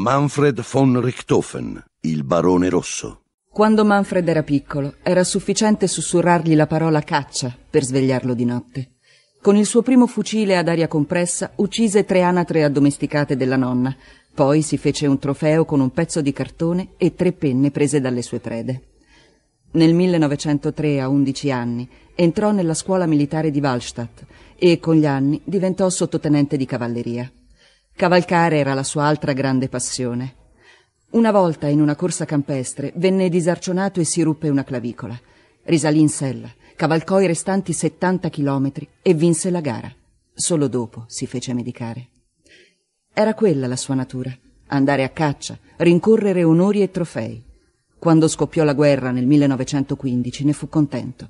Manfred von Richthofen, il barone rosso. Quando Manfred era piccolo, era sufficiente sussurrargli la parola caccia per svegliarlo di notte. Con il suo primo fucile ad aria compressa uccise tre anatre addomesticate della nonna, poi si fece un trofeo con un pezzo di cartone e tre penne prese dalle sue prede. Nel 1903, a 11 anni, entrò nella scuola militare di Wallstadt e con gli anni diventò sottotenente di cavalleria. Cavalcare era la sua altra grande passione. Una volta, in una corsa campestre, venne disarcionato e si ruppe una clavicola. Risalì in sella, cavalcò i restanti 70 chilometri e vinse la gara. Solo dopo si fece medicare. Era quella la sua natura, andare a caccia, rincorrere onori e trofei. Quando scoppiò la guerra nel 1915 ne fu contento,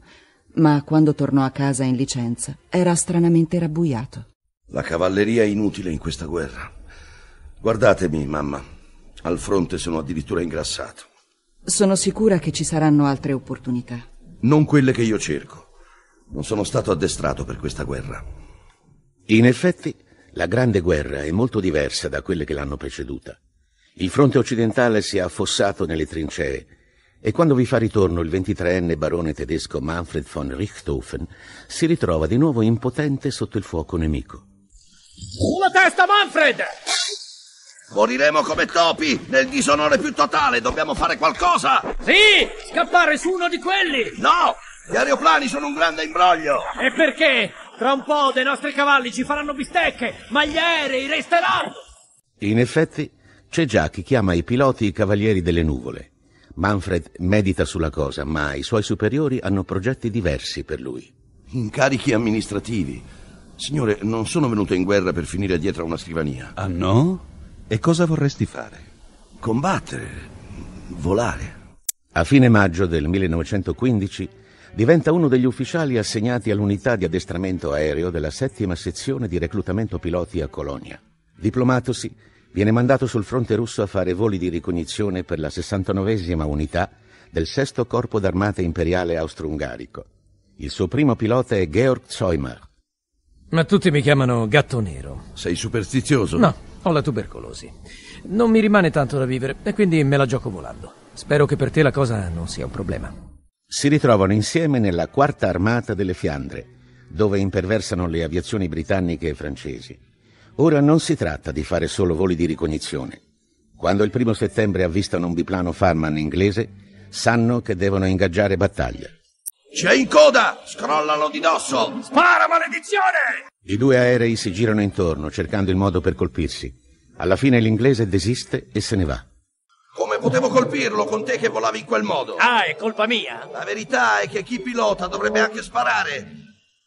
ma quando tornò a casa in licenza era stranamente rabbuiato. La cavalleria è inutile in questa guerra. Guardatemi, mamma. Al fronte sono addirittura ingrassato. Sono sicura che ci saranno altre opportunità. Non quelle che io cerco. Non sono stato addestrato per questa guerra. In effetti, la Grande Guerra è molto diversa da quelle che l'hanno preceduta. Il fronte occidentale si è affossato nelle trincee e quando vi fa ritorno il 23enne barone tedesco Manfred von Richthofen si ritrova di nuovo impotente sotto il fuoco nemico. Sulla testa, Manfred! Moriremo come topi, nel disonore più totale, dobbiamo fare qualcosa! Sì! Scappare su uno di quelli! No! Gli aeroplani sono un grande imbroglio! E perché? Tra un po' dei nostri cavalli ci faranno bistecche, ma gli aerei resteranno! In effetti, c'è già chi chiama i piloti i cavalieri delle nuvole. Manfred medita sulla cosa, ma i suoi superiori hanno progetti diversi per lui. Incarichi amministrativi, Signore, non sono venuto in guerra per finire dietro a una scrivania. Ah no? E cosa vorresti fare? Combattere, volare. A fine maggio del 1915 diventa uno degli ufficiali assegnati all'unità di addestramento aereo della settima sezione di reclutamento piloti a Colonia. Diplomatosi, viene mandato sul fronte russo a fare voli di ricognizione per la 69 unità del VI Corpo d'Armata Imperiale Austro-Ungarico. Il suo primo pilota è Georg Zeumer, ma tutti mi chiamano gatto nero. Sei superstizioso? No, ho la tubercolosi. Non mi rimane tanto da vivere e quindi me la gioco volando. Spero che per te la cosa non sia un problema. Si ritrovano insieme nella quarta armata delle Fiandre, dove imperversano le aviazioni britanniche e francesi. Ora non si tratta di fare solo voli di ricognizione. Quando il primo settembre avvistano un biplano Farman inglese, sanno che devono ingaggiare battaglia. C'è in coda! Scrollalo di dosso! Spara, maledizione! I due aerei si girano intorno, cercando il modo per colpirsi. Alla fine l'inglese desiste e se ne va. Come potevo colpirlo con te che volavi in quel modo? Ah, è colpa mia! La verità è che chi pilota dovrebbe anche sparare.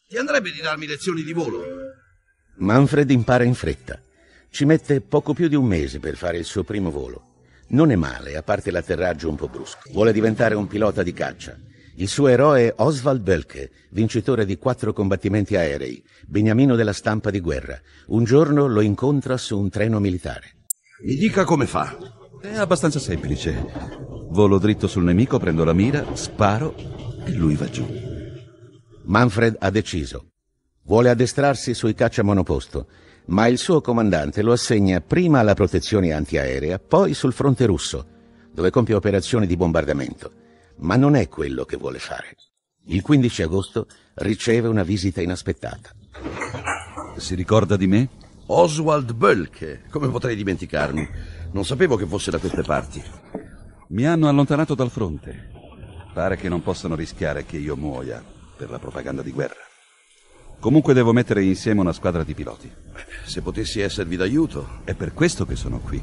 Ti andrebbe di darmi lezioni di volo? Manfred impara in fretta. Ci mette poco più di un mese per fare il suo primo volo. Non è male, a parte l'atterraggio un po' brusco. Vuole diventare un pilota di caccia il suo eroe è Oswald Bölke, vincitore di quattro combattimenti aerei, beniamino della stampa di guerra. Un giorno lo incontra su un treno militare. Mi dica come fa. È abbastanza semplice. Volo dritto sul nemico, prendo la mira, sparo e lui va giù. Manfred ha deciso. Vuole addestrarsi sui caccia monoposto, ma il suo comandante lo assegna prima alla protezione antiaerea, poi sul fronte russo, dove compie operazioni di bombardamento ma non è quello che vuole fare. Il 15 agosto riceve una visita inaspettata. Si ricorda di me? Oswald Bölke, come potrei dimenticarmi? Non sapevo che fosse da queste parti. Mi hanno allontanato dal fronte. Pare che non possano rischiare che io muoia per la propaganda di guerra. Comunque devo mettere insieme una squadra di piloti. Se potessi esservi d'aiuto. È per questo che sono qui.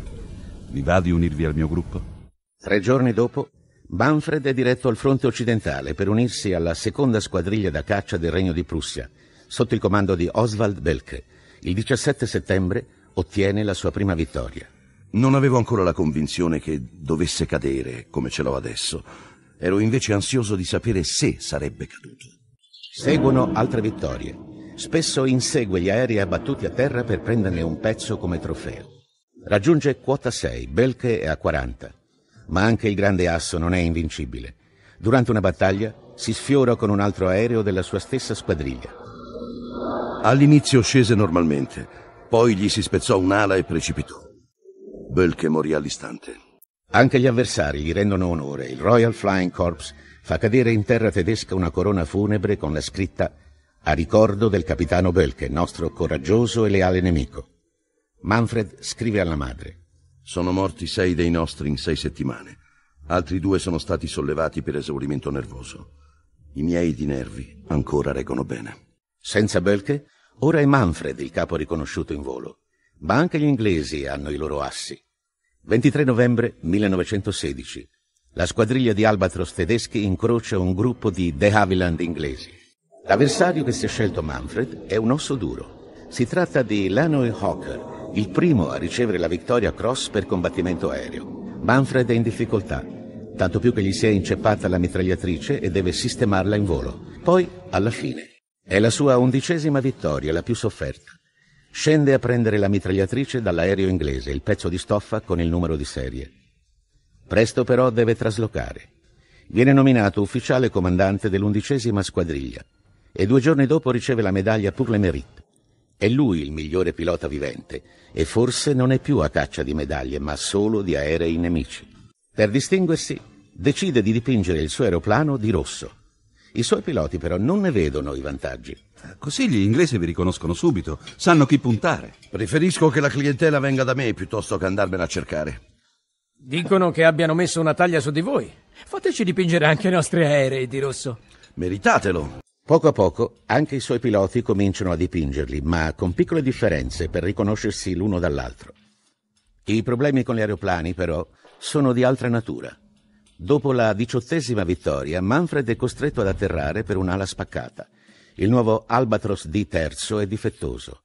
Vi va di unirvi al mio gruppo? Tre giorni dopo, Banfred è diretto al fronte occidentale per unirsi alla seconda squadriglia da caccia del Regno di Prussia, sotto il comando di Oswald Belke. Il 17 settembre ottiene la sua prima vittoria. Non avevo ancora la convinzione che dovesse cadere come ce l'ho adesso. Ero invece ansioso di sapere se sarebbe caduto. Seguono altre vittorie. Spesso insegue gli aerei abbattuti a terra per prenderne un pezzo come trofeo. Raggiunge quota 6, Belke è a 40. Ma anche il grande asso non è invincibile. Durante una battaglia si sfiora con un altro aereo della sua stessa squadriglia. All'inizio scese normalmente, poi gli si spezzò un'ala e precipitò. Bölke morì all'istante. Anche gli avversari gli rendono onore. Il Royal Flying Corps fa cadere in terra tedesca una corona funebre con la scritta a ricordo del capitano Bölke, nostro coraggioso e leale nemico. Manfred scrive alla madre. Sono morti sei dei nostri in sei settimane. Altri due sono stati sollevati per esaurimento nervoso. I miei di nervi ancora reggono bene. Senza Belke, ora è Manfred il capo riconosciuto in volo. Ma anche gli inglesi hanno i loro assi. 23 novembre 1916. La squadriglia di Albatros tedeschi incrocia un gruppo di De Havilland inglesi. L'avversario che si è scelto Manfred è un osso duro. Si tratta di Lanoy Hawker, il primo a ricevere la vittoria Cross per combattimento aereo. Manfred è in difficoltà, tanto più che gli si è inceppata la mitragliatrice e deve sistemarla in volo. Poi, alla fine, è la sua undicesima vittoria, la più sofferta. Scende a prendere la mitragliatrice dall'aereo inglese, il pezzo di stoffa con il numero di serie. Presto però deve traslocare. Viene nominato ufficiale comandante dell'undicesima squadriglia e due giorni dopo riceve la medaglia Pour le Mérite è lui il migliore pilota vivente e forse non è più a caccia di medaglie, ma solo di aerei nemici. Per distinguersi, decide di dipingere il suo aeroplano di rosso. I suoi piloti però non ne vedono i vantaggi. Così gli inglesi vi riconoscono subito, sanno chi puntare. Preferisco che la clientela venga da me piuttosto che andarmela a cercare. Dicono che abbiano messo una taglia su di voi. Fateci dipingere anche i nostri aerei di rosso. Meritatelo. Poco a poco anche i suoi piloti cominciano a dipingerli, ma con piccole differenze per riconoscersi l'uno dall'altro. I problemi con gli aeroplani, però, sono di altra natura. Dopo la diciottesima vittoria, Manfred è costretto ad atterrare per un'ala spaccata. Il nuovo Albatros D3 è difettoso.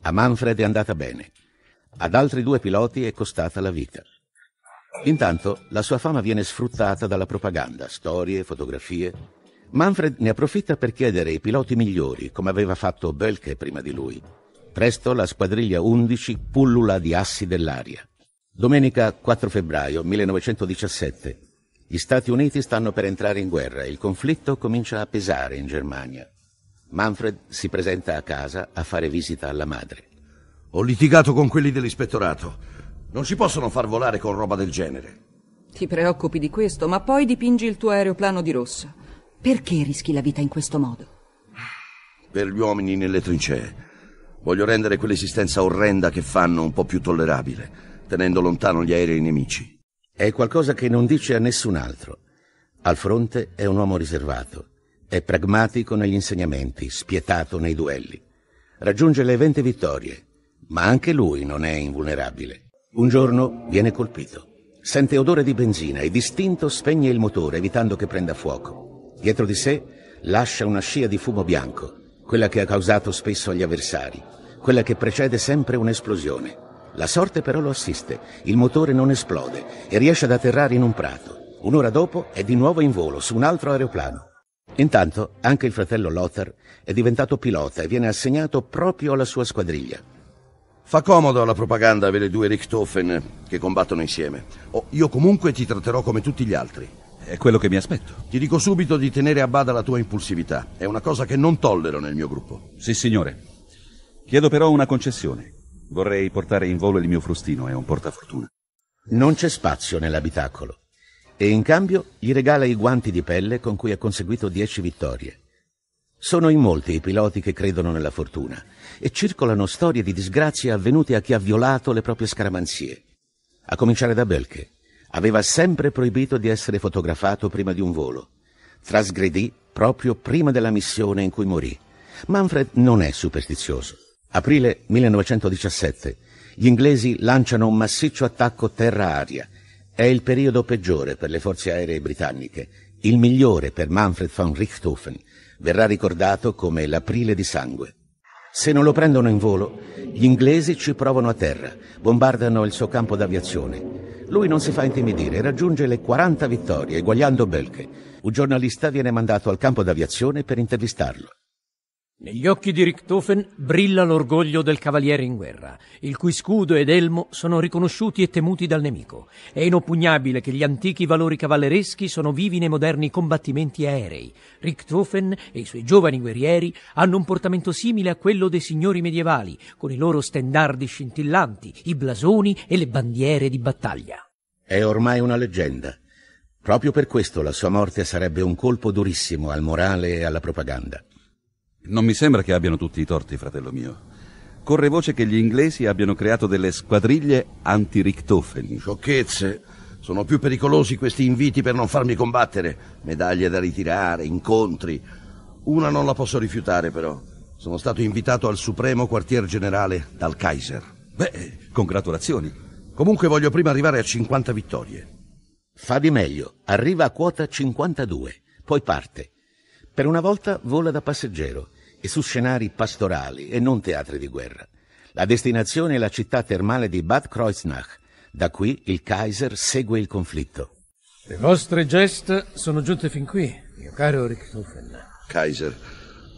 A Manfred è andata bene. Ad altri due piloti è costata la vita. Intanto la sua fama viene sfruttata dalla propaganda, storie, fotografie. Manfred ne approfitta per chiedere i piloti migliori, come aveva fatto Bölke prima di lui. Presto la squadriglia 11 pullula di assi dell'aria. Domenica 4 febbraio 1917. Gli Stati Uniti stanno per entrare in guerra e il conflitto comincia a pesare in Germania. Manfred si presenta a casa a fare visita alla madre. Ho litigato con quelli dell'ispettorato. Non si possono far volare con roba del genere. Ti preoccupi di questo, ma poi dipingi il tuo aeroplano di rosso. Perché rischi la vita in questo modo? Per gli uomini nelle trincee. Voglio rendere quell'esistenza orrenda che fanno un po' più tollerabile, tenendo lontano gli aerei nemici. È qualcosa che non dice a nessun altro. Al fronte è un uomo riservato, è pragmatico negli insegnamenti, spietato nei duelli. Raggiunge le 20 vittorie, ma anche lui non è invulnerabile. Un giorno viene colpito. Sente odore di benzina e distinto spegne il motore evitando che prenda fuoco. Dietro di sé lascia una scia di fumo bianco, quella che ha causato spesso agli avversari, quella che precede sempre un'esplosione. La sorte però lo assiste, il motore non esplode e riesce ad atterrare in un prato. Un'ora dopo è di nuovo in volo su un altro aeroplano. Intanto anche il fratello Lothar è diventato pilota e viene assegnato proprio alla sua squadriglia. Fa comodo alla propaganda avere due Richthofen che combattono insieme. Oh, io comunque ti tratterò come tutti gli altri. È quello che mi aspetto. Ti dico subito di tenere a bada la tua impulsività. È una cosa che non tollero nel mio gruppo. Sì, signore. Chiedo però una concessione. Vorrei portare in volo il mio frustino, è un portafortuna. Non c'è spazio nell'abitacolo. E in cambio gli regala i guanti di pelle con cui ha conseguito dieci vittorie. Sono in molti i piloti che credono nella fortuna e circolano storie di disgrazie avvenute a chi ha violato le proprie scaramanzie. A cominciare da Belke, aveva sempre proibito di essere fotografato prima di un volo. Trasgredì proprio prima della missione in cui morì. Manfred non è superstizioso. Aprile 1917. Gli inglesi lanciano un massiccio attacco terra-aria. È il periodo peggiore per le forze aeree britanniche, il migliore per Manfred von Richthofen. Verrà ricordato come l'aprile di sangue. Se non lo prendono in volo, gli inglesi ci provano a terra, bombardano il suo campo d'aviazione. Lui non si fa intimidire e raggiunge le 40 vittorie, eguagliando Belke. Un giornalista viene mandato al campo d'aviazione per intervistarlo. Negli occhi di Richtofen brilla l'orgoglio del cavaliere in guerra, il cui scudo ed elmo sono riconosciuti e temuti dal nemico. È inoppugnabile che gli antichi valori cavallereschi sono vivi nei moderni combattimenti aerei. Richtofen e i suoi giovani guerrieri hanno un portamento simile a quello dei signori medievali, con i loro stendardi scintillanti, i blasoni e le bandiere di battaglia. È ormai una leggenda. Proprio per questo la sua morte sarebbe un colpo durissimo al morale e alla propaganda. Non mi sembra che abbiano tutti i torti, fratello mio. Corre voce che gli inglesi abbiano creato delle squadriglie anti-rictofeni. Sciocchezze. Sono più pericolosi questi inviti per non farmi combattere. Medaglie da ritirare, incontri. Una non la posso rifiutare, però. Sono stato invitato al Supremo Quartier Generale dal Kaiser. Beh, congratulazioni. Comunque voglio prima arrivare a 50 vittorie. Fa di meglio. Arriva a quota 52, poi parte per una volta vola da passeggero e su scenari pastorali e non teatri di guerra. La destinazione è la città termale di Bad Kreuznach. Da qui il Kaiser segue il conflitto. Le vostre gesta sono giunte fin qui, mio caro Richthofen. Kaiser,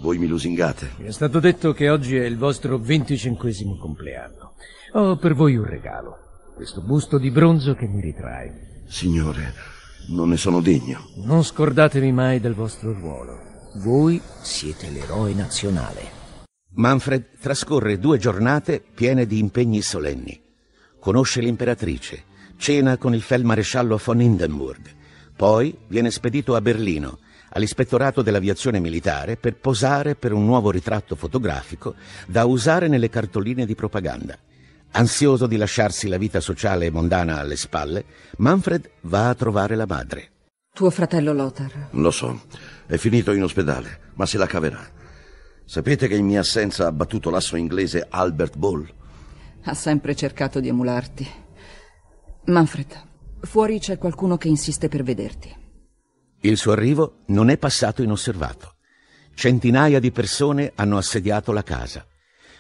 voi mi lusingate. Mi è stato detto che oggi è il vostro venticinquesimo compleanno. Ho per voi un regalo. Questo busto di bronzo che mi ritrae. Signore, non ne sono degno. Non scordatevi mai del vostro ruolo. Voi siete l'eroe nazionale. Manfred trascorre due giornate piene di impegni solenni. Conosce l'imperatrice, cena con il feldmaresciallo von Hindenburg, poi viene spedito a Berlino all'ispettorato dell'aviazione militare per posare per un nuovo ritratto fotografico da usare nelle cartoline di propaganda. Ansioso di lasciarsi la vita sociale e mondana alle spalle, Manfred va a trovare la madre. Tuo fratello Lothar. Lo so, è finito in ospedale, ma se la caverà. Sapete che in mia assenza ha battuto l'asso inglese Albert Ball? Ha sempre cercato di emularti. Manfred, fuori c'è qualcuno che insiste per vederti. Il suo arrivo non è passato inosservato. Centinaia di persone hanno assediato la casa.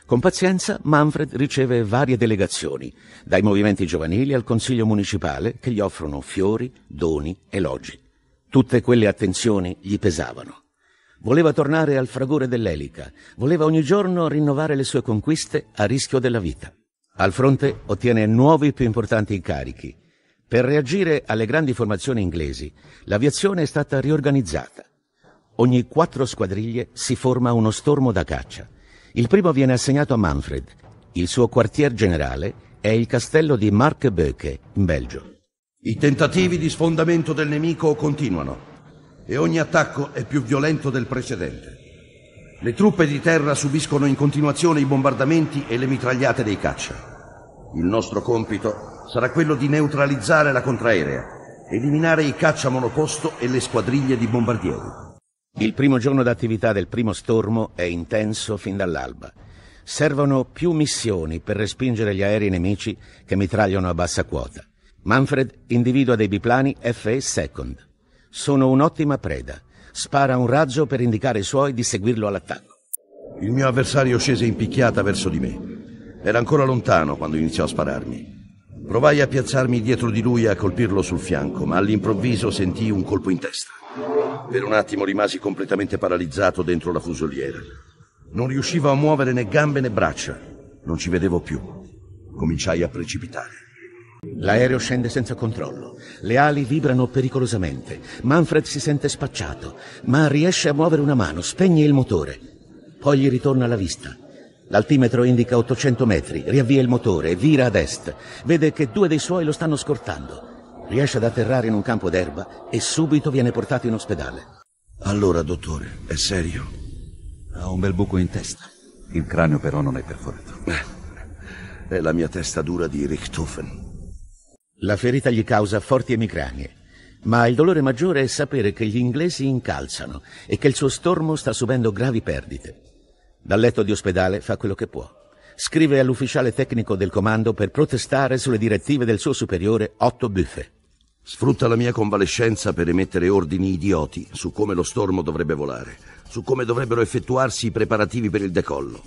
Con pazienza Manfred riceve varie delegazioni, dai movimenti giovanili al consiglio municipale, che gli offrono fiori, doni, elogi. Tutte quelle attenzioni gli pesavano. Voleva tornare al fragore dell'elica, voleva ogni giorno rinnovare le sue conquiste a rischio della vita. Al fronte ottiene nuovi più importanti incarichi. Per reagire alle grandi formazioni inglesi, l'aviazione è stata riorganizzata. Ogni quattro squadriglie si forma uno stormo da caccia. Il primo viene assegnato a Manfred. Il suo quartier generale è il castello di Marquebeuke, in Belgio. I tentativi di sfondamento del nemico continuano e ogni attacco è più violento del precedente. Le truppe di terra subiscono in continuazione i bombardamenti e le mitragliate dei caccia. Il nostro compito sarà quello di neutralizzare la contraerea, eliminare i caccia monoposto e le squadriglie di bombardieri. Il primo giorno d'attività del primo stormo è intenso fin dall'alba. Servono più missioni per respingere gli aerei nemici che mitragliano a bassa quota. Manfred individua dei biplani FE Second. Sono un'ottima preda. Spara un raggio per indicare i suoi di seguirlo all'attacco. Il mio avversario scese in picchiata verso di me. Era ancora lontano quando iniziò a spararmi. Provai a piazzarmi dietro di lui e a colpirlo sul fianco, ma all'improvviso sentii un colpo in testa. Per un attimo rimasi completamente paralizzato dentro la fusoliera. Non riuscivo a muovere né gambe né braccia. Non ci vedevo più. Cominciai a precipitare. L'aereo scende senza controllo. Le ali vibrano pericolosamente. Manfred si sente spacciato, ma riesce a muovere una mano, spegne il motore. Poi gli ritorna la vista. L'altimetro indica 800 metri, riavvia il motore, vira ad est. Vede che due dei suoi lo stanno scortando. Riesce ad atterrare in un campo d'erba e subito viene portato in ospedale. Allora, dottore, è serio? Ha un bel buco in testa. Il cranio però non è perforato. È la mia testa dura di Richthofen. La ferita gli causa forti emicranie, ma il dolore maggiore è sapere che gli inglesi incalzano e che il suo stormo sta subendo gravi perdite. Dal letto di ospedale fa quello che può. Scrive all'ufficiale tecnico del comando per protestare sulle direttive del suo superiore Otto Buffet. Sfrutta la mia convalescenza per emettere ordini idioti su come lo stormo dovrebbe volare, su come dovrebbero effettuarsi i preparativi per il decollo.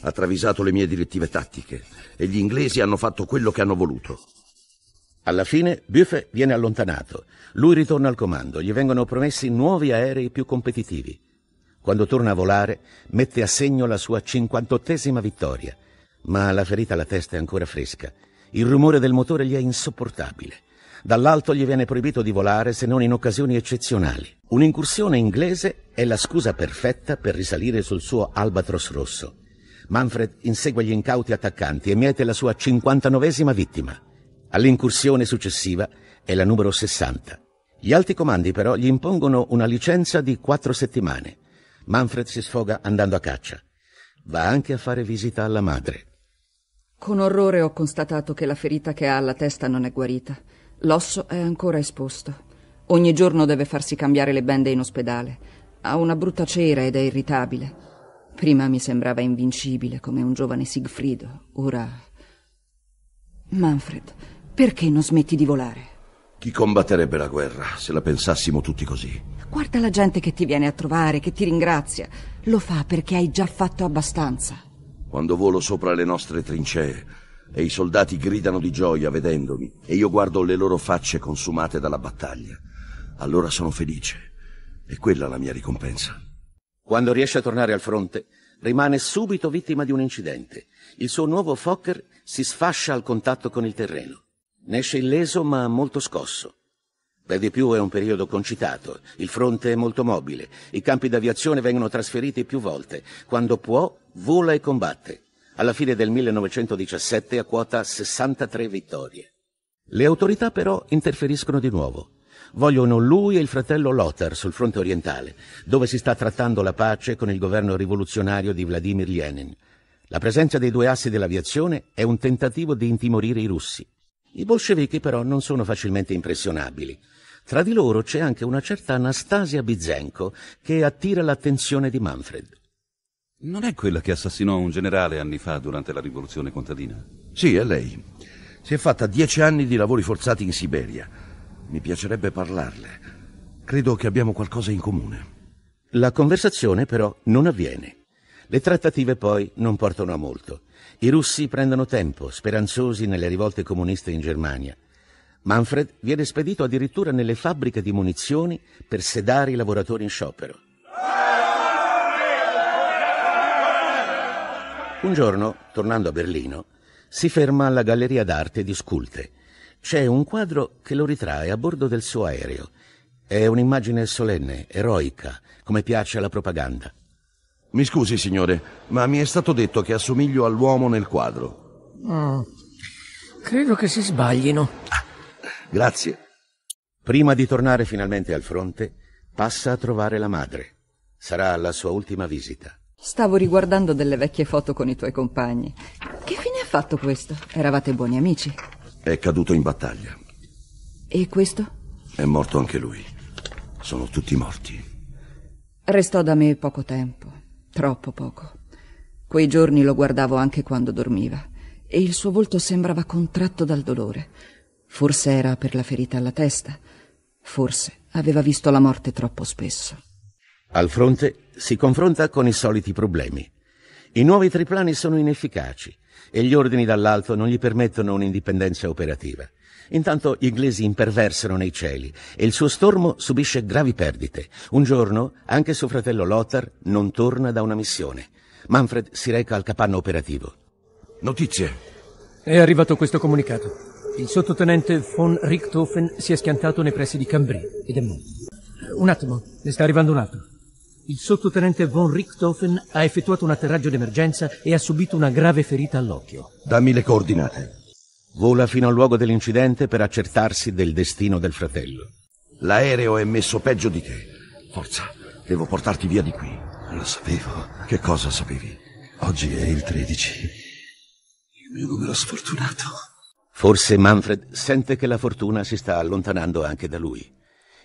Ha travisato le mie direttive tattiche e gli inglesi hanno fatto quello che hanno voluto. Alla fine Buffet viene allontanato. Lui ritorna al comando, gli vengono promessi nuovi aerei più competitivi. Quando torna a volare, mette a segno la sua 58esima vittoria, ma la ferita alla testa è ancora fresca. Il rumore del motore gli è insopportabile. Dall'alto gli viene proibito di volare se non in occasioni eccezionali. Un'incursione inglese è la scusa perfetta per risalire sul suo albatros rosso. Manfred insegue gli incauti attaccanti e miete la sua 59esima vittima. All'incursione successiva è la numero 60. Gli alti comandi però gli impongono una licenza di quattro settimane. Manfred si sfoga andando a caccia. Va anche a fare visita alla madre. Con orrore ho constatato che la ferita che ha alla testa non è guarita. L'osso è ancora esposto. Ogni giorno deve farsi cambiare le bende in ospedale. Ha una brutta cera ed è irritabile. Prima mi sembrava invincibile come un giovane Siegfriedo. ora. Manfred, perché non smetti di volare? Chi combatterebbe la guerra se la pensassimo tutti così? Guarda la gente che ti viene a trovare, che ti ringrazia. Lo fa perché hai già fatto abbastanza. Quando volo sopra le nostre trincee, e i soldati gridano di gioia vedendomi e io guardo le loro facce consumate dalla battaglia. Allora sono felice. E quella è la mia ricompensa. Quando riesce a tornare al fronte, rimane subito vittima di un incidente. Il suo nuovo Fokker si sfascia al contatto con il terreno. Ne esce illeso ma molto scosso. Per di più è un periodo concitato, il fronte è molto mobile, i campi d'aviazione vengono trasferiti più volte, quando può vola e combatte alla fine del 1917 a quota 63 vittorie. Le autorità però interferiscono di nuovo. Vogliono lui e il fratello Lothar sul fronte orientale, dove si sta trattando la pace con il governo rivoluzionario di Vladimir Lenin. La presenza dei due assi dell'aviazione è un tentativo di intimorire i russi. I bolscevichi però non sono facilmente impressionabili. Tra di loro c'è anche una certa Anastasia Bizenko che attira l'attenzione di Manfred. Non è quella che assassinò un generale anni fa durante la rivoluzione contadina? Sì, è lei. Si è fatta dieci anni di lavori forzati in Siberia. Mi piacerebbe parlarle. Credo che abbiamo qualcosa in comune. La conversazione però non avviene. Le trattative poi non portano a molto. I russi prendono tempo, speranzosi nelle rivolte comuniste in Germania. Manfred viene spedito addirittura nelle fabbriche di munizioni per sedare i lavoratori in sciopero. Un giorno, tornando a Berlino, si ferma alla Galleria d'arte di Sculte. C'è un quadro che lo ritrae a bordo del suo aereo. È un'immagine solenne, eroica, come piace alla propaganda. Mi scusi, signore, ma mi è stato detto che assomiglio all'uomo nel quadro. Mm, credo che si sbaglino. grazie. Prima di tornare finalmente al fronte, passa a trovare la madre. Sarà la sua ultima visita. Stavo riguardando delle vecchie foto con i tuoi compagni. Che fine ha fatto questo? Eravate buoni amici. È caduto in battaglia. E questo? È morto anche lui. Sono tutti morti. Restò da me poco tempo, troppo poco. Quei giorni lo guardavo anche quando dormiva e il suo volto sembrava contratto dal dolore. Forse era per la ferita alla testa, forse aveva visto la morte troppo spesso. Al fronte si confronta con i soliti problemi. I nuovi triplani sono inefficaci e gli ordini dall'alto non gli permettono un'indipendenza operativa. Intanto gli inglesi imperversano nei cieli e il suo stormo subisce gravi perdite. Un giorno anche suo fratello Lothar non torna da una missione. Manfred si reca al capanno operativo. Notizie. È arrivato questo comunicato. Il sottotenente von Richthofen si è schiantato nei pressi di Cambrai ed è morto. Un attimo, ne sta arrivando un altro. Il sottotenente von Richthofen ha effettuato un atterraggio d'emergenza e ha subito una grave ferita all'occhio. Dammi le coordinate. Vola fino al luogo dell'incidente per accertarsi del destino del fratello. L'aereo è messo peggio di te. Forza, devo portarti via di qui. Lo sapevo. Che cosa sapevi? Oggi è il 13. Il mio numero sfortunato. Forse Manfred sente che la fortuna si sta allontanando anche da lui.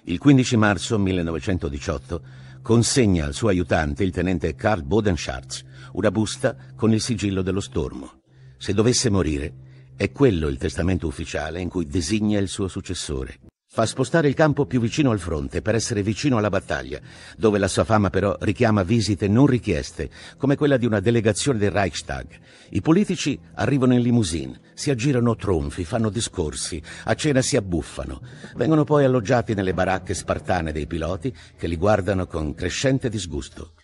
Il 15 marzo 1918 consegna al suo aiutante, il tenente Karl Bodenschartz, una busta con il sigillo dello stormo. Se dovesse morire, è quello il testamento ufficiale in cui designa il suo successore. Fa spostare il campo più vicino al fronte per essere vicino alla battaglia, dove la sua fama però richiama visite non richieste, come quella di una delegazione del Reichstag. I politici arrivano in limousine, si aggirano tronfi, fanno discorsi, a cena si abbuffano. Vengono poi alloggiati nelle baracche spartane dei piloti che li guardano con crescente disgusto.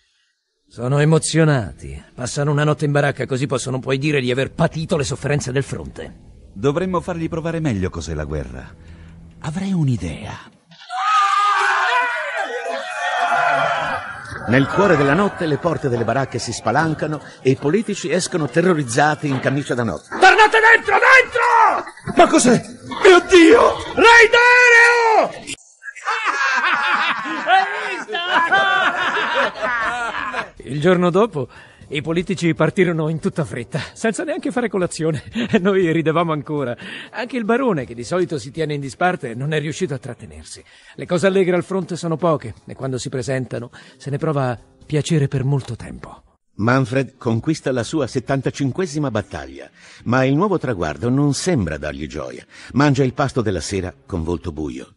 Sono emozionati. Passano una notte in baracca così possono poi dire di aver patito le sofferenze del fronte. Dovremmo fargli provare meglio cos'è la guerra avrei un'idea. Nel cuore della notte le porte delle baracche si spalancano e i politici escono terrorizzati in camicia da notte. Tornate dentro, dentro! Ma cos'è? Mio Dio! Rei d'Ereo! Hai visto? Il giorno dopo i politici partirono in tutta fretta, senza neanche fare colazione. Noi ridevamo ancora. Anche il barone, che di solito si tiene in disparte, non è riuscito a trattenersi. Le cose allegre al fronte sono poche e quando si presentano se ne prova piacere per molto tempo. Manfred conquista la sua 75esima battaglia, ma il nuovo traguardo non sembra dargli gioia. Mangia il pasto della sera con volto buio.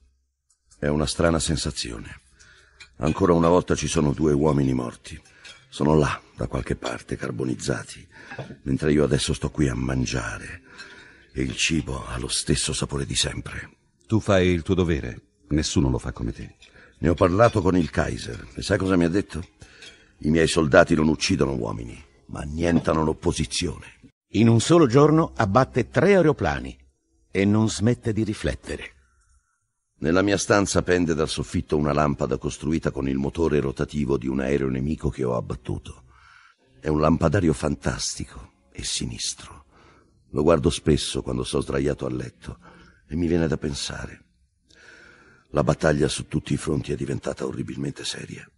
È una strana sensazione. Ancora una volta ci sono due uomini morti. Sono là, da qualche parte, carbonizzati, mentre io adesso sto qui a mangiare. E il cibo ha lo stesso sapore di sempre. Tu fai il tuo dovere, nessuno lo fa come te. Ne ho parlato con il Kaiser e sai cosa mi ha detto? I miei soldati non uccidono uomini, ma annientano l'opposizione. In un solo giorno abbatte tre aeroplani e non smette di riflettere. Nella mia stanza pende dal soffitto una lampada costruita con il motore rotativo di un aereo nemico che ho abbattuto. È un lampadario fantastico e sinistro. Lo guardo spesso quando sto sdraiato a letto e mi viene da pensare. La battaglia su tutti i fronti è diventata orribilmente seria.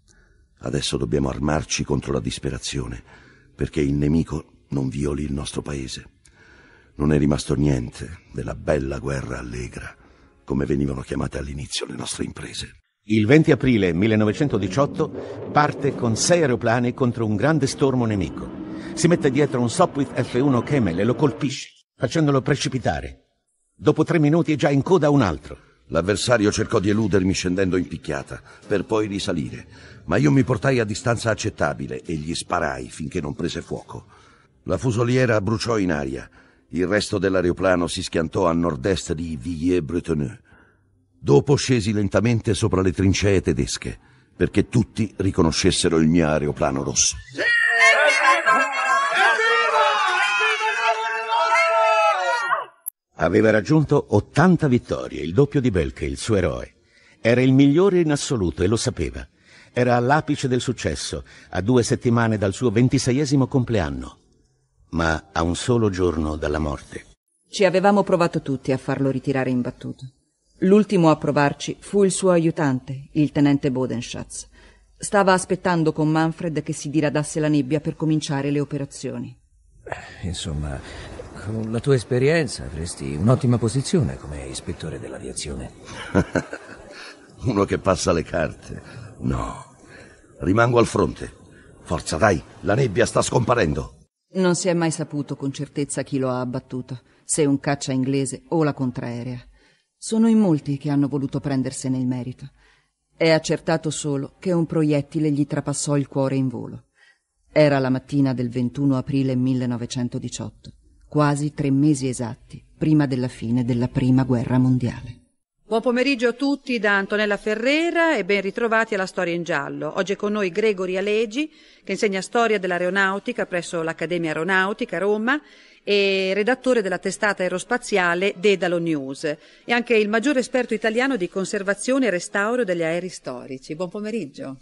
Adesso dobbiamo armarci contro la disperazione, perché il nemico non violi il nostro paese. Non è rimasto niente della bella guerra allegra come venivano chiamate all'inizio le nostre imprese. Il 20 aprile 1918 parte con sei aeroplani contro un grande stormo nemico. Si mette dietro un Sopwith F1 Kemel e lo colpisce, facendolo precipitare. Dopo tre minuti è già in coda un altro. L'avversario cercò di eludermi scendendo in picchiata, per poi risalire, ma io mi portai a distanza accettabile e gli sparai finché non prese fuoco. La fusoliera bruciò in aria, il resto dell'aeroplano si schiantò a nord-est di Villiers-Bretonneux. Dopo scesi lentamente sopra le trincee tedesche, perché tutti riconoscessero il mio aeroplano rosso. Aveva raggiunto 80 vittorie, il doppio di Belke, il suo eroe. Era il migliore in assoluto e lo sapeva. Era all'apice del successo, a due settimane dal suo ventiseiesimo compleanno ma a un solo giorno dalla morte. Ci avevamo provato tutti a farlo ritirare imbattuto. L'ultimo a provarci fu il suo aiutante, il tenente Bodenschatz. Stava aspettando con Manfred che si diradasse la nebbia per cominciare le operazioni. Eh, insomma, con la tua esperienza avresti un'ottima posizione come ispettore dell'aviazione. Uno che passa le carte. No, rimango al fronte. Forza, dai, la nebbia sta scomparendo. Non si è mai saputo con certezza chi lo ha abbattuto, se un caccia inglese o la contraerea. Sono in molti che hanno voluto prendersene il merito. È accertato solo che un proiettile gli trapassò il cuore in volo. Era la mattina del 21 aprile 1918, quasi tre mesi esatti prima della fine della Prima Guerra Mondiale. Buon pomeriggio a tutti da Antonella Ferrera e ben ritrovati alla Storia in Giallo. Oggi è con noi Gregory Alegi, che insegna storia dell'aeronautica presso l'Accademia Aeronautica Roma e redattore della testata aerospaziale Dedalo News e anche il maggiore esperto italiano di conservazione e restauro degli aerei storici. Buon pomeriggio.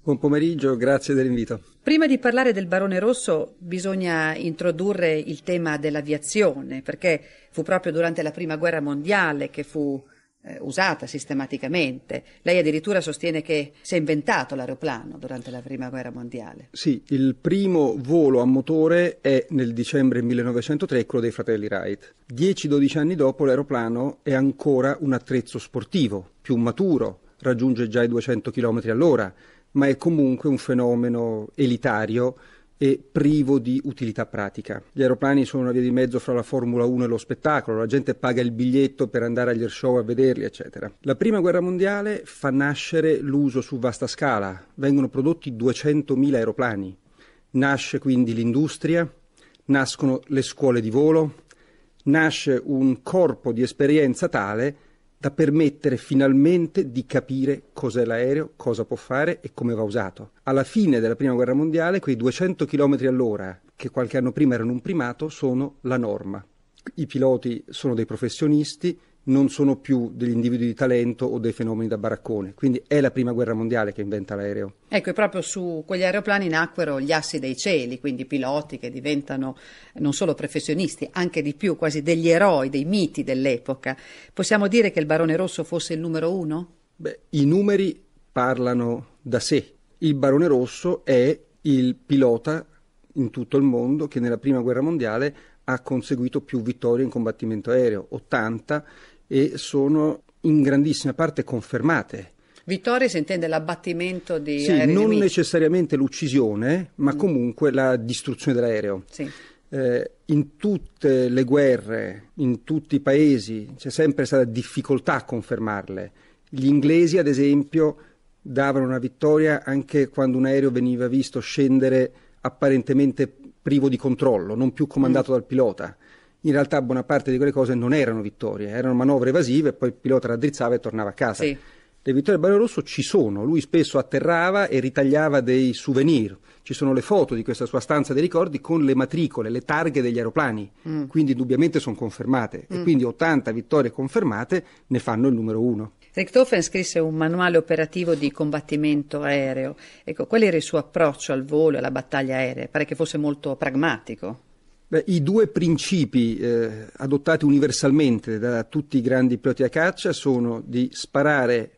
Buon pomeriggio, grazie dell'invito. Prima di parlare del Barone Rosso bisogna introdurre il tema dell'aviazione, perché fu proprio durante la Prima Guerra Mondiale che fu eh, usata sistematicamente. Lei addirittura sostiene che si è inventato l'aeroplano durante la Prima Guerra Mondiale. Sì, il primo volo a motore è nel dicembre 1903 quello dei fratelli Wright. 10-12 anni dopo l'aeroplano è ancora un attrezzo sportivo, più maturo, raggiunge già i 200 km all'ora, ma è comunque un fenomeno elitario e privo di utilità pratica. Gli aeroplani sono una via di mezzo fra la Formula 1 e lo spettacolo, la gente paga il biglietto per andare agli airshow a vederli, eccetera. La prima guerra mondiale fa nascere l'uso su vasta scala, vengono prodotti 200.000 aeroplani, nasce quindi l'industria, nascono le scuole di volo, nasce un corpo di esperienza tale da permettere finalmente di capire cos'è l'aereo, cosa può fare e come va usato. Alla fine della Prima Guerra Mondiale quei 200 km all'ora, che qualche anno prima erano un primato, sono la norma. I piloti sono dei professionisti, non sono più degli individui di talento o dei fenomeni da baraccone. Quindi è la prima guerra mondiale che inventa l'aereo. Ecco, e proprio su quegli aeroplani nacquero gli assi dei cieli, quindi piloti che diventano eh, non solo professionisti, anche di più quasi degli eroi, dei miti dell'epoca. Possiamo dire che il Barone Rosso fosse il numero uno? Beh, i numeri parlano da sé. Il Barone Rosso è il pilota in tutto il mondo che nella prima guerra mondiale ha conseguito più vittorie in combattimento aereo, 80 e sono in grandissima parte confermate. Vittoria si intende l'abbattimento di sì, aerei non nemici. necessariamente l'uccisione, ma mm. comunque la distruzione dell'aereo. Sì. Eh, in tutte le guerre, in tutti i paesi, c'è sempre stata difficoltà a confermarle. Gli inglesi, ad esempio, davano una vittoria anche quando un aereo veniva visto scendere apparentemente privo di controllo, non più comandato mm. dal pilota in realtà buona parte di quelle cose non erano vittorie, erano manovre evasive, poi il pilota raddrizzava e tornava a casa. Sì. Le vittorie del Rosso ci sono, lui spesso atterrava e ritagliava dei souvenir, ci sono le foto di questa sua stanza dei ricordi con le matricole, le targhe degli aeroplani, mm. quindi indubbiamente sono confermate mm. e quindi 80 vittorie confermate ne fanno il numero uno. Richthofen scrisse un manuale operativo di combattimento aereo, ecco, qual era il suo approccio al volo e alla battaglia aerea? Pare che fosse molto pragmatico. Beh, I due principi eh, adottati universalmente da tutti i grandi piloti a caccia sono di sparare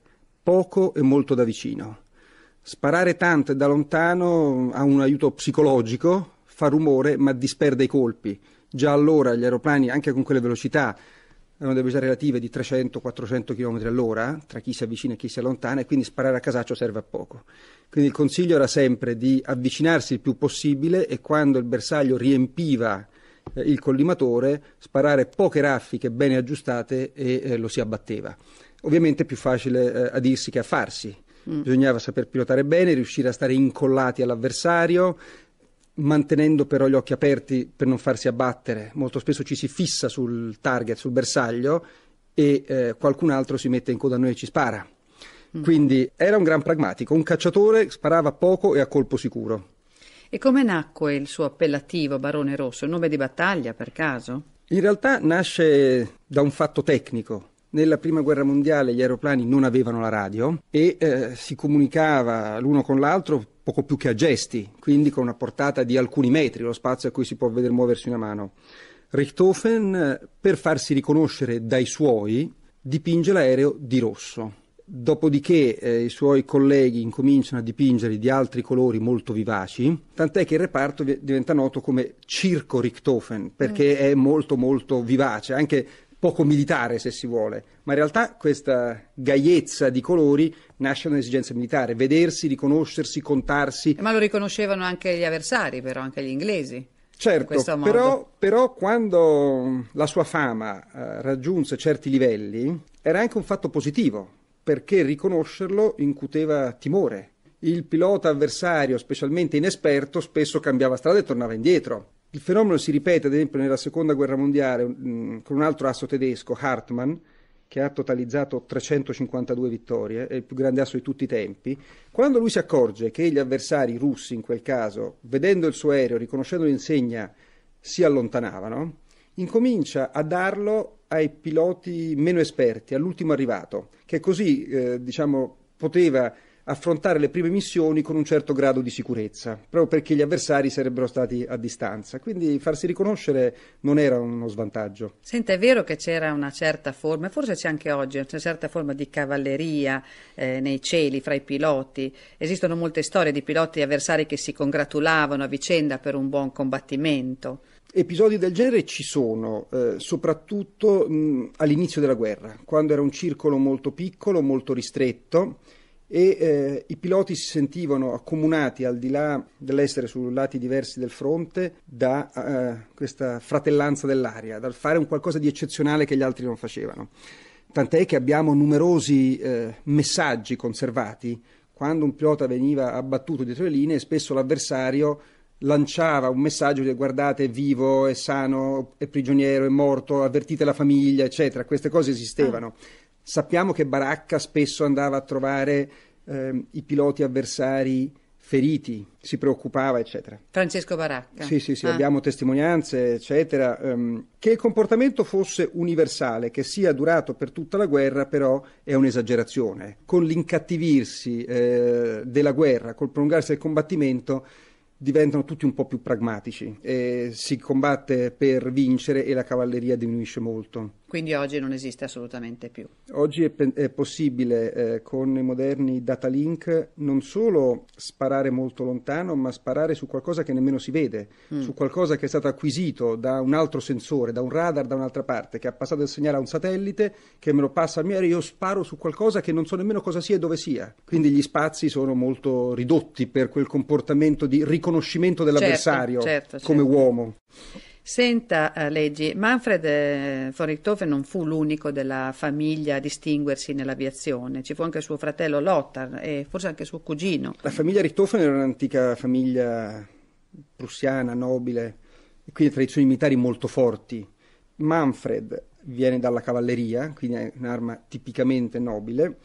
poco e molto da vicino. Sparare tanto e da lontano ha un aiuto psicologico, fa rumore ma disperde i colpi. Già allora gli aeroplani, anche con quelle velocità, erano velocità relative di 300-400 km all'ora tra chi si avvicina e chi si allontana e quindi sparare a casaccio serve a poco. Quindi il consiglio era sempre di avvicinarsi il più possibile e quando il bersaglio riempiva eh, il collimatore sparare poche raffiche bene aggiustate e eh, lo si abbatteva. Ovviamente è più facile eh, a dirsi che a farsi. Mm. Bisognava saper pilotare bene, riuscire a stare incollati all'avversario, mantenendo però gli occhi aperti per non farsi abbattere. Molto spesso ci si fissa sul target, sul bersaglio e eh, qualcun altro si mette in coda a noi e ci spara. Mm. Quindi era un gran pragmatico, un cacciatore, sparava poco e a colpo sicuro. E come nacque il suo appellativo Barone Rosso, nome di battaglia per caso? In realtà nasce da un fatto tecnico. Nella prima guerra mondiale gli aeroplani non avevano la radio e eh, si comunicava l'uno con l'altro poco più che a gesti, quindi con una portata di alcuni metri, lo spazio a cui si può vedere muoversi una mano. Richthofen, per farsi riconoscere dai suoi, dipinge l'aereo di rosso. Dopodiché eh, i suoi colleghi incominciano a dipingere di altri colori molto vivaci, tant'è che il reparto diventa noto come Circo Richthofen, perché mm. è molto molto vivace, anche poco militare, se si vuole, ma in realtà questa gaiezza di colori nasce da un'esigenza militare, vedersi, riconoscersi, contarsi. Ma lo riconoscevano anche gli avversari, però, anche gli inglesi. Certo, però, però, quando la sua fama eh, raggiunse certi livelli era anche un fatto positivo, perché riconoscerlo incuteva timore. Il pilota avversario, specialmente inesperto, spesso cambiava strada e tornava indietro. Il fenomeno si ripete, ad esempio, nella seconda guerra mondiale mm, con un altro asso tedesco, Hartmann, che ha totalizzato 352 vittorie, è il più grande asso di tutti i tempi. Quando lui si accorge che gli avversari russi, in quel caso, vedendo il suo aereo, riconoscendo l'insegna, si allontanavano, incomincia a darlo ai piloti meno esperti, all'ultimo arrivato, che così eh, diciamo, poteva affrontare le prime missioni con un certo grado di sicurezza, proprio perché gli avversari sarebbero stati a distanza. Quindi farsi riconoscere non era uno svantaggio. Senta, è vero che c'era una certa forma, forse c'è anche oggi, una certa forma di cavalleria eh, nei cieli fra i piloti. Esistono molte storie di piloti e avversari che si congratulavano a vicenda per un buon combattimento. Episodi del genere ci sono, eh, soprattutto mh, all'inizio della guerra, quando era un circolo molto piccolo, molto ristretto e eh, i piloti si sentivano accomunati al di là dell'essere su lati diversi del fronte da eh, questa fratellanza dell'aria, dal fare un qualcosa di eccezionale che gli altri non facevano. Tant'è che abbiamo numerosi eh, messaggi conservati. Quando un pilota veniva abbattuto dietro le linee, spesso l'avversario lanciava un messaggio di guardate è vivo, è sano, è prigioniero, è morto, avvertite la famiglia, eccetera. Queste cose esistevano. Ah. Sappiamo che Baracca spesso andava a trovare eh, i piloti avversari feriti, si preoccupava, eccetera. Francesco Baracca. Sì, sì, sì, ah. abbiamo testimonianze, eccetera. Ehm, che il comportamento fosse universale, che sia durato per tutta la guerra, però è un'esagerazione. Con l'incattivirsi eh, della guerra, col prolungarsi del combattimento, diventano tutti un po' più pragmatici. E si combatte per vincere e la cavalleria diminuisce molto quindi oggi non esiste assolutamente più. Oggi è, pe- è possibile eh, con i moderni data link non solo sparare molto lontano, ma sparare su qualcosa che nemmeno si vede, mm. su qualcosa che è stato acquisito da un altro sensore, da un radar da un'altra parte, che ha passato il segnale a un satellite, che me lo passa al mio aereo, io sparo su qualcosa che non so nemmeno cosa sia e dove sia. Quindi gli spazi sono molto ridotti per quel comportamento di riconoscimento certo, dell'avversario certo, certo, come uomo. Senta, eh, Leggi, Manfred von eh, Richthofen non fu l'unico della famiglia a distinguersi nell'aviazione, ci fu anche suo fratello Lothar e forse anche suo cugino. La famiglia Richthofen era un'antica famiglia prussiana, nobile, e quindi tradizioni militari molto forti. Manfred viene dalla cavalleria, quindi è un'arma tipicamente nobile,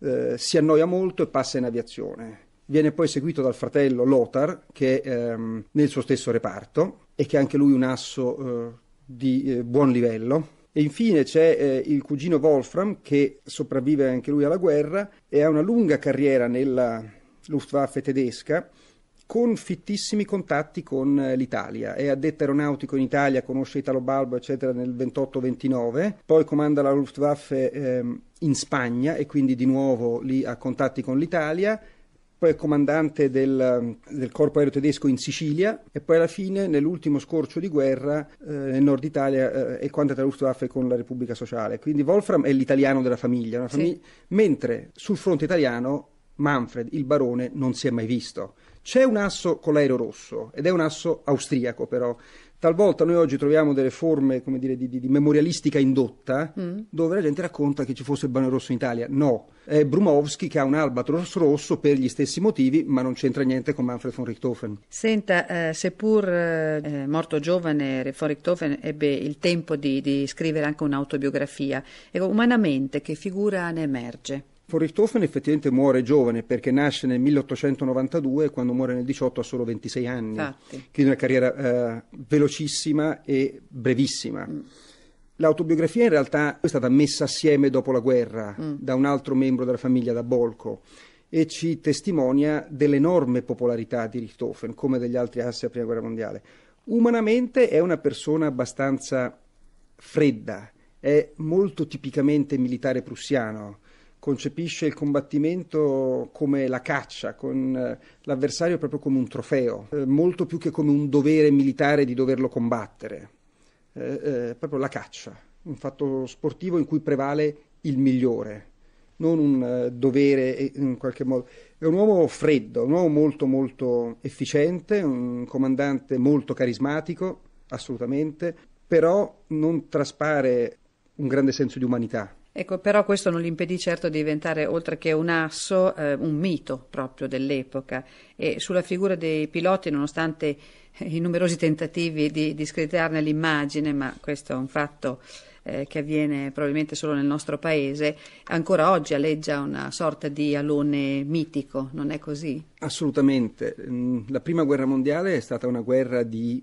eh, si annoia molto e passa in aviazione. Viene poi seguito dal fratello Lothar, che è ehm, nel suo stesso reparto, e che è anche lui un asso eh, di eh, buon livello. E infine c'è eh, il cugino Wolfram che sopravvive anche lui alla guerra e ha una lunga carriera nella Luftwaffe tedesca con fittissimi contatti con eh, l'Italia. È addetto aeronautico in Italia, conosce Italo Balbo, eccetera, nel 28-29, poi comanda la Luftwaffe ehm, in Spagna e quindi di nuovo lì ha contatti con l'Italia poi è comandante del, del, corpo aereo tedesco in Sicilia e poi alla fine nell'ultimo scorcio di guerra eh, nel nord Italia eh, è quando è tra Luftwaffe con la Repubblica Sociale. Quindi Wolfram è l'italiano della famiglia, famig- sì. mentre sul fronte italiano Manfred, il barone, non si è mai visto. C'è un asso con l'aereo rosso ed è un asso austriaco però, Talvolta noi oggi troviamo delle forme dire, di, di, memorialistica indotta mm. dove la gente racconta che ci fosse il Bano Rosso in Italia. No, è Brumowski che ha un albatros rosso per gli stessi motivi, ma non c'entra niente con Manfred von Richthofen. Senta, eh, seppur eh, morto giovane, von Richthofen ebbe il tempo di, di scrivere anche un'autobiografia. Ecco, umanamente che figura ne emerge? Forrichtofen effettivamente muore giovane perché nasce nel 1892 e quando muore nel 18 ha solo 26 anni, Infatti. quindi una carriera eh, velocissima e brevissima. Mm. L'autobiografia in realtà è stata messa assieme dopo la guerra mm. da un altro membro della famiglia, da Bolco, e ci testimonia dell'enorme popolarità di Richthofen, come degli altri assi della Prima Guerra Mondiale. Umanamente è una persona abbastanza fredda, è molto tipicamente militare prussiano, concepisce il combattimento come la caccia, con eh, l'avversario proprio come un trofeo, eh, molto più che come un dovere militare di doverlo combattere, eh, eh, proprio la caccia, un fatto sportivo in cui prevale il migliore, non un dovere in qualche modo. È un uomo freddo, un uomo molto molto efficiente, un comandante molto carismatico, assolutamente, però non traspare un grande senso di umanità. Ecco, però questo non gli impedì certo di diventare, oltre che un asso, eh, un mito proprio dell'epoca. E sulla figura dei piloti, nonostante i numerosi tentativi di discreditarne l'immagine, ma questo è un fatto eh, che avviene probabilmente solo nel nostro paese, ancora oggi alleggia una sorta di alone mitico, non è così? Assolutamente. Mm, la prima guerra mondiale è stata una guerra di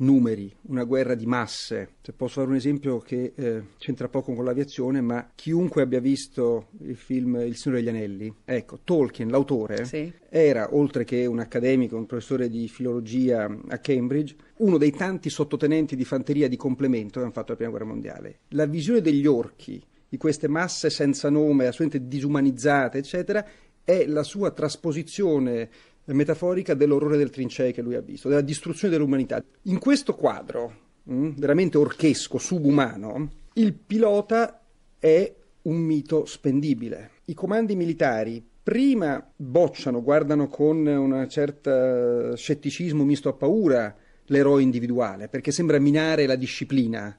numeri, una guerra di masse. Se posso fare un esempio che eh, c'entra poco con l'aviazione, ma chiunque abbia visto il film Il Signore degli Anelli, ecco, Tolkien, l'autore, sì. era, oltre che un accademico, un professore di filologia a Cambridge, uno dei tanti sottotenenti di fanteria di complemento che hanno fatto la Prima Guerra Mondiale. La visione degli orchi, di queste masse senza nome, assolutamente disumanizzate, eccetera, è la sua trasposizione metaforica dell'orrore del trincee che lui ha visto, della distruzione dell'umanità. In questo quadro, mh, mm, veramente orchesco, subumano, il pilota è un mito spendibile. I comandi militari prima bocciano, guardano con un certo scetticismo misto a paura l'eroe individuale, perché sembra minare la disciplina.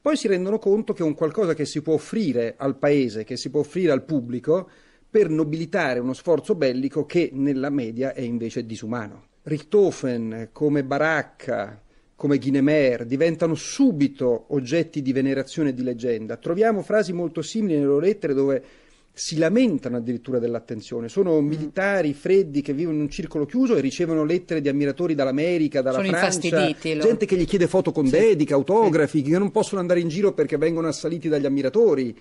Poi si rendono conto che è un qualcosa che si può offrire al paese, che si può offrire al pubblico, per nobilitare uno sforzo bellico che nella media è invece disumano. Richthofen, come Baracca, come Ghinemer, diventano subito oggetti di venerazione e di leggenda. Troviamo frasi molto simili nelle loro lettere dove si lamentano addirittura dell'attenzione. Sono mm. militari freddi che vivono in un circolo chiuso e ricevono lettere di ammiratori dall'America, dalla Sono Francia, gente che gli chiede foto con sì. dedica, autografi, sì. che non possono andare in giro perché vengono assaliti dagli ammiratori.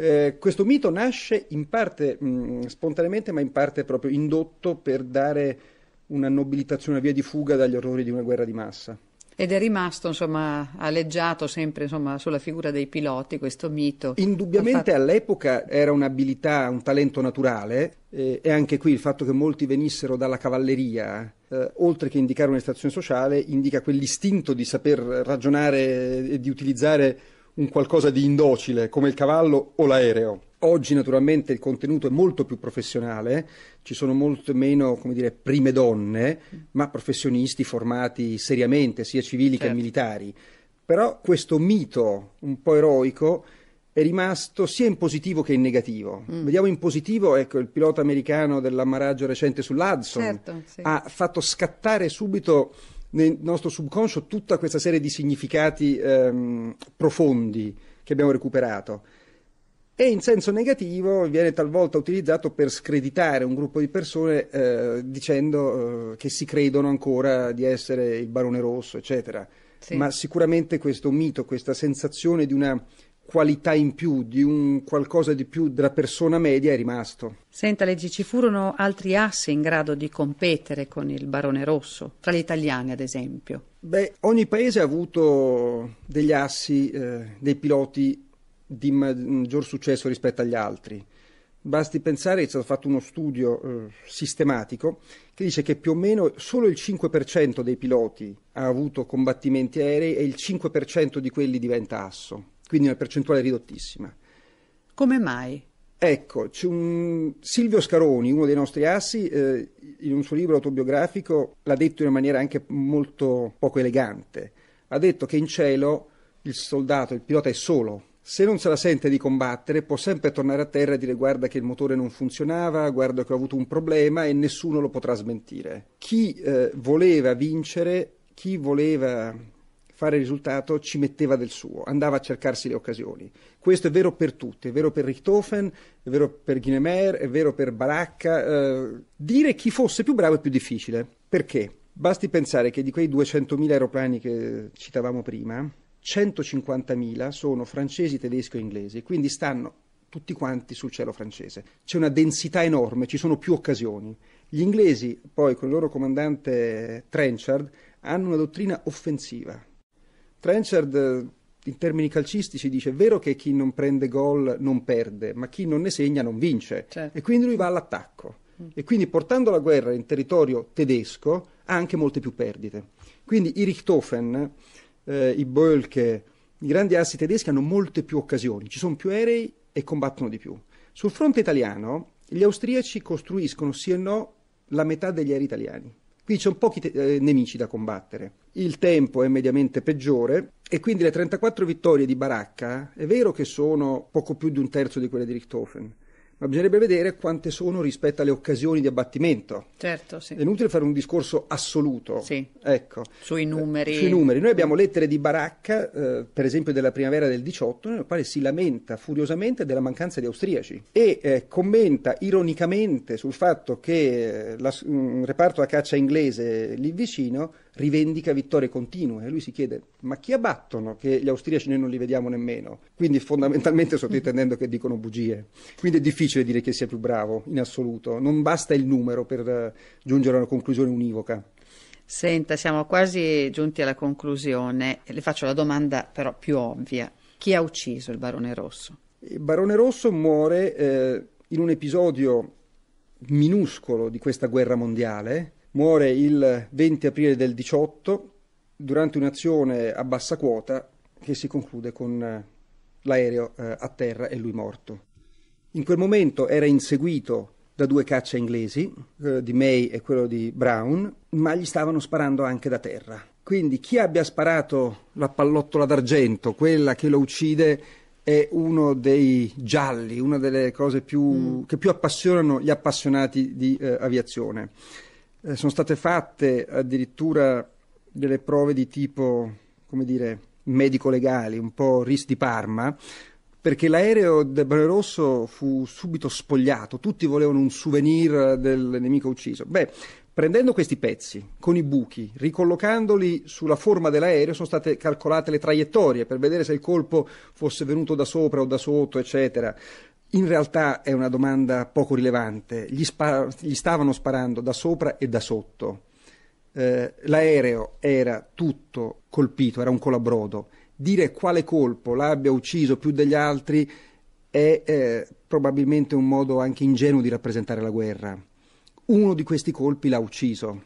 Eh, questo mito nasce in parte mh, spontaneamente, ma in parte proprio indotto per dare una nobilitazione, una via di fuga dagli orrori di una guerra di massa. Ed è rimasto, insomma, alleggiato sempre insomma, sulla figura dei piloti questo mito. Indubbiamente fatto... all'epoca era un'abilità, un talento naturale eh, e anche qui il fatto che molti venissero dalla cavalleria, eh, oltre che indicare una stazione sociale, indica quell'istinto di saper ragionare e di utilizzare un qualcosa di indocile come il cavallo o l'aereo. Oggi naturalmente il contenuto è molto più professionale, ci sono molto meno dire, prime donne, ma professionisti formati seriamente, sia civili certo. che militari. Però questo mito un po' eroico è rimasto sia in positivo che in negativo. Mm. Vediamo in positivo, ecco, il pilota americano dell'ammaraggio recente sull'Hudson certo, sì. ha fatto scattare subito nel nostro subconscio tutta questa serie di significati ehm, profondi che abbiamo recuperato e in senso negativo viene talvolta utilizzato per screditare un gruppo di persone eh, dicendo eh, che si credono ancora di essere il barone rosso, eccetera. Sì. Ma sicuramente questo mito, questa sensazione di una qualità in più, di un qualcosa di più della persona media è rimasto. Senta Leggi, ci furono altri assi in grado di competere con il Barone Rosso, tra gli italiani ad esempio? Beh, ogni paese ha avuto degli assi, eh, dei piloti di maggior successo rispetto agli altri. Basti pensare che è stato fatto uno studio eh, sistematico che dice che più o meno solo il 5% dei piloti ha avuto combattimenti aerei e il 5% di quelli diventa asso quindi una percentuale ridottissima. Come mai? Ecco, un... Silvio Scaroni, uno dei nostri assi, eh, in un suo libro autobiografico l'ha detto in una maniera anche molto poco elegante. Ha detto che in cielo il soldato, il pilota è solo. Se non se la sente di combattere, può sempre tornare a terra e dire guarda che il motore non funzionava, guarda che ho avuto un problema e nessuno lo potrà smentire. Chi eh, voleva vincere, chi voleva fare il risultato ci metteva del suo, andava a cercarsi le occasioni. Questo è vero per tutti, è vero per Richthofen, è vero per Guinemer, è vero per Baracca. Eh, dire chi fosse più bravo è più difficile. Perché? Basti pensare che di quei 200.000 aeroplani che citavamo prima, 150.000 sono francesi, tedeschi o inglesi, quindi stanno tutti quanti sul cielo francese. C'è una densità enorme, ci sono più occasioni. Gli inglesi, poi, con il loro comandante Trenchard, hanno una dottrina offensiva Trenchard in termini calcistici dice è vero che chi non prende gol non perde, ma chi non ne segna non vince. Certo. E quindi lui va all'attacco. Mm. E quindi portando la guerra in territorio tedesco ha anche molte più perdite. Quindi i Richthofen, eh, i Bölke, i grandi assi tedeschi hanno molte più occasioni, ci sono più aerei e combattono di più. Sul fronte italiano gli austriaci costruiscono sì e no la metà degli aerei italiani Qui c'è un pochi eh, nemici da combattere. Il tempo è mediamente peggiore e quindi le 34 vittorie di Baracca è vero che sono poco più di un terzo di quelle di Richthofen, ma bisognerebbe vedere quante sono rispetto alle occasioni di abbattimento. Certo, sì. È inutile fare un discorso assoluto. Sì. Ecco. Sui eh, numeri. sui numeri. Noi abbiamo lettere di baracca, eh, per esempio della primavera del 18, nella quale si lamenta furiosamente della mancanza di austriaci e eh, commenta ironicamente sul fatto che eh, la, un reparto a caccia inglese lì vicino rivendica vittorie continue e lui si chiede ma chi abbattono che gli austriaci noi non li vediamo nemmeno quindi fondamentalmente sto intendendo che dicono bugie quindi è difficile dire che sia più bravo in assoluto non basta il numero per eh, giungere a una conclusione univoca senta siamo quasi giunti alla conclusione le faccio la domanda però più ovvia chi ha ucciso il barone rosso? il barone rosso muore eh, in un episodio minuscolo di questa guerra mondiale muore il 20 aprile del 18 durante un'azione a bassa quota che si conclude con eh, l'aereo eh, a terra e lui morto. In quel momento era inseguito da due caccia inglesi, quello eh, di May e quello di Brown, ma gli stavano sparando anche da terra. Quindi chi abbia sparato la pallottola d'argento, quella che lo uccide, è uno dei gialli, una delle cose più, mm. che più appassionano gli appassionati di eh, aviazione eh, sono state fatte addirittura delle prove di tipo, come dire, medico-legali, un po' RIS di Parma, perché l'aereo del Breve Rosso fu subito spogliato, tutti volevano un souvenir del nemico ucciso. Beh, prendendo questi pezzi con i buchi, ricollocandoli sulla forma dell'aereo, sono state calcolate le traiettorie per vedere se il colpo fosse venuto da sopra o da sotto, eccetera. In realtà è una domanda poco rilevante, gli, spa- gli stavano sparando da sopra e da sotto. Eh, l'aereo era tutto colpito, era un colabrodo. Dire quale colpo l'abbia ucciso più degli altri è eh, probabilmente un modo anche ingenuo di rappresentare la guerra. Uno di questi colpi l'ha ucciso.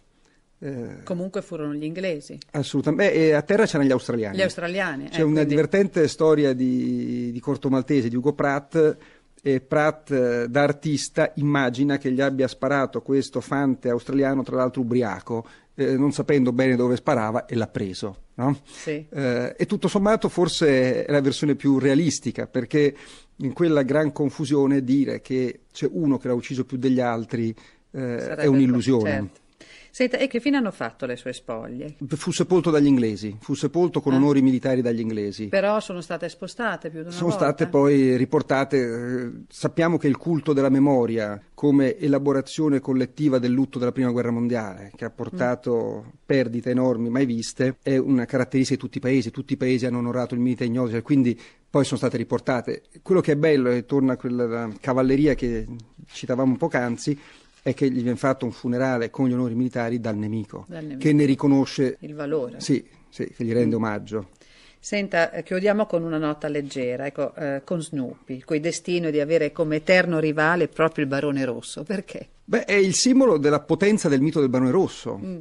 Eh, Comunque furono gli inglesi. Assolutamente. Beh, a terra c'erano gli australiani. Gli australiani. Eh, C'è una quindi... divertente storia di, di Corto Maltese, di Ugo Pratt, e Pratt eh, da artista immagina che gli abbia sparato questo fante australiano, tra l'altro ubriaco, eh, non sapendo bene dove sparava e l'ha preso. No? Sì. Eh, e tutto sommato forse è la versione più realistica perché in quella gran confusione dire che c'è uno che l'ha ucciso più degli altri eh, è un'illusione. Certo. Senta, e che fine hanno fatto le sue spoglie? Fu sepolto dagli inglesi, fu sepolto con eh. onori militari dagli inglesi. Però sono state spostate più di una sono volta. Sono state poi riportate. Eh, sappiamo che il culto della memoria come elaborazione collettiva del lutto della prima guerra mondiale, che ha portato mm. perdite enormi mai viste, è una caratteristica di tutti i paesi. Tutti i paesi hanno onorato il milite ignoto, quindi poi sono state riportate. Quello che è bello, e torna a quella cavalleria che citavamo poc'anzi, è che gli viene fatto un funerale con gli onori militari dal nemico, dal nemico. che ne riconosce il valore. Sì, sì che gli rende mm. omaggio. Senta, eh, chiudiamo con una nota leggera, ecco, eh, con Snoopy, quel destino di avere come eterno rivale proprio il Barone Rosso. Perché? Beh, è il simbolo della potenza del mito del Barone Rosso. Mm.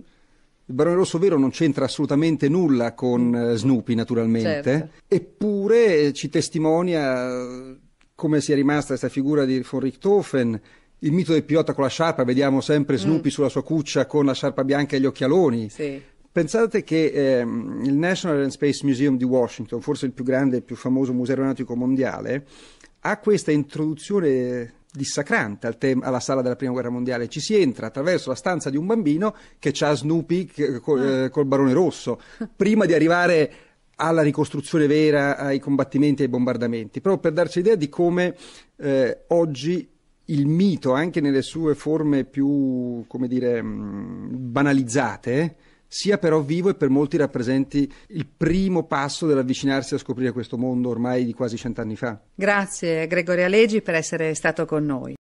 Il Barone Rosso vero non c'entra assolutamente nulla con mm. eh, Snoopy, naturalmente, certo. eppure ci testimonia eh, come sia rimasta questa figura di von Richthofen il mito del pilota con la sciarpa, vediamo sempre Snoopy mm. sulla sua cuccia con la sciarpa bianca e gli occhialoni. Sì. Pensate che ehm, il National Air and Space Museum di Washington, forse il più grande e più famoso museo aeronautico mondiale, ha questa introduzione dissacrante al tem- alla sala della prima guerra mondiale. Ci si entra attraverso la stanza di un bambino che ha Snoopy che, eh, col, ah. eh, col barone rosso, prima di arrivare alla ricostruzione vera, ai combattimenti e ai bombardamenti, proprio per darci l'idea di come eh, oggi il mito, anche nelle sue forme più, come dire, mm, banalizzate, sia però vivo e per molti rappresenti il primo passo dell'avvicinarsi a scoprire questo mondo ormai di quasi cent'anni fa. Grazie Gregoria Leggi per essere stato con noi.